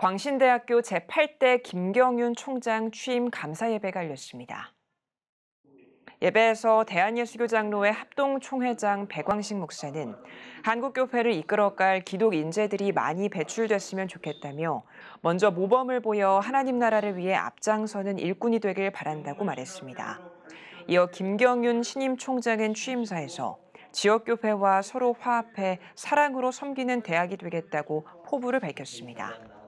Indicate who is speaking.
Speaker 1: 광신대학교 제8대 김경윤 총장 취임 감사예배가 열렸습니다. 예배에서 대한예수교 장로회 합동총회장 백광식 목사는 한국교회를 이끌어갈 기독 인재들이 많이 배출됐으면 좋겠다며 먼저 모범을 보여 하나님 나라를 위해 앞장서는 일꾼이 되길 바란다고 말했습니다. 이어 김경윤 신임 총장은 취임사에서 지역교회와 서로 화합해 사랑으로 섬기는 대학이 되겠다고 포부를 밝혔습니다.